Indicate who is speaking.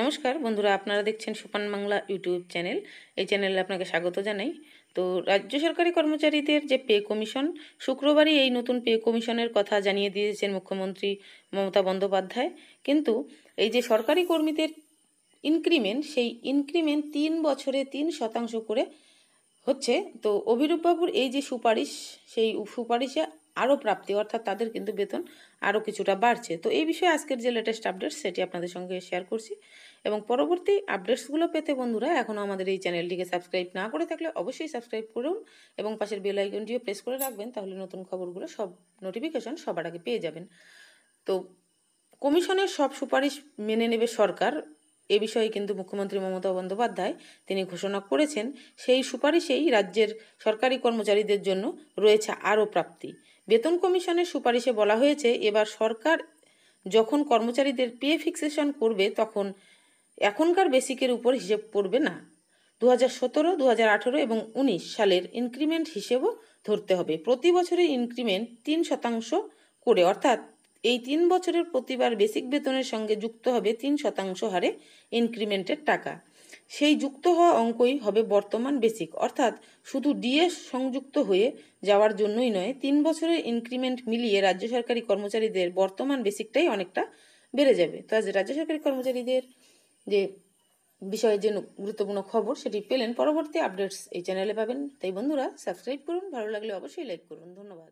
Speaker 1: নমস্কার বন্ধুরা আপনারা দেখছেন সুপান বাংলা ইউটিউব চ্যানেল এই চ্যানেলে আপনাকে স্বাগত জানাই তো রাজ্য সরকারি কর্মচারীদের যে পে কমিশন শুক্রবারই এই নতুন পে কমিশনের কথা জানিয়ে দিয়েছেন মুখ্যমন্ত্রী মমতা বন্দ্যোপাধ্যায় কিন্তু এই যে সরকারি কর্মীদের ইনক্রিমেন্ট সেই ইনক্রিমেন্ট তিন বছরে তিন শতাংশ করে হচ্ছে তো অভিরূপবাবুর এই যে সুপারিশ সেই সুপারিশে আরও প্রাপ্তি অর্থাৎ তাদের কিন্তু বেতন আরও কিছুটা বাড়ছে তো এই বিষয়ে আজকের যে লেটেস্ট আপডেট সেটি আপনাদের সঙ্গে শেয়ার করছি এবং পরবর্তী আপডেটসগুলো পেতে বন্ধুরা এখনও আমাদের এই চ্যানেলটিকে সাবস্ক্রাইব না করে থাকলে অবশ্যই সাবস্ক্রাইব করুন এবং পাশের বেল আইকনটিও প্রেস করে রাখবেন তাহলে নতুন খবরগুলো সব নোটিফিকেশন সবার আগে পেয়ে যাবেন তো কমিশনের সব সুপারিশ মেনে নেবে সরকার এ বিষয়ে কিন্তু মুখ্যমন্ত্রী মমতা বন্দ্যোপাধ্যায় তিনি ঘোষণা করেছেন সেই সুপারিশেই রাজ্যের সরকারি কর্মচারীদের জন্য রয়েছে আরও প্রাপ্তি বেতন কমিশনের সুপারিশে বলা হয়েছে এবার সরকার যখন কর্মচারীদের পে ফিক্সেশন করবে তখন এখনকার বেসিকের উপর হিসেব পড়বে না দু হাজার সতেরো দু হাজার আঠেরো এবং উনিশ সালের ইনক্রিমেন্ট হিসেবও ধরতে হবে প্রতি বছরে ইনক্রিমেন্ট তিন শতাংশ করে অর্থাৎ এই তিন বছরের প্রতিবার বেসিক বেতনের সঙ্গে যুক্ত হবে তিন শতাংশ হারে ইনক্রিমেন্টের টাকা সেই যুক্ত হওয়া অঙ্কই হবে বর্তমান বেসিক অর্থাৎ শুধু ডিএস সংযুক্ত হয়ে যাওয়ার জন্যই নয় তিন বছরের ইনক্রিমেন্ট মিলিয়ে রাজ্য সরকারি কর্মচারীদের বর্তমান বেসিকটাই অনেকটা বেড়ে যাবে তো আজ রাজ্য সরকারি কর্মচারীদের যে বিষয়ে যে গুরুত্বপূর্ণ খবর সেটি পেলেন পরবর্তী আপডেটস এই চ্যানেলে পাবেন তাই বন্ধুরা সাবস্ক্রাইব করুন ভালো লাগলে অবশ্যই লাইক করুন ধন্যবাদ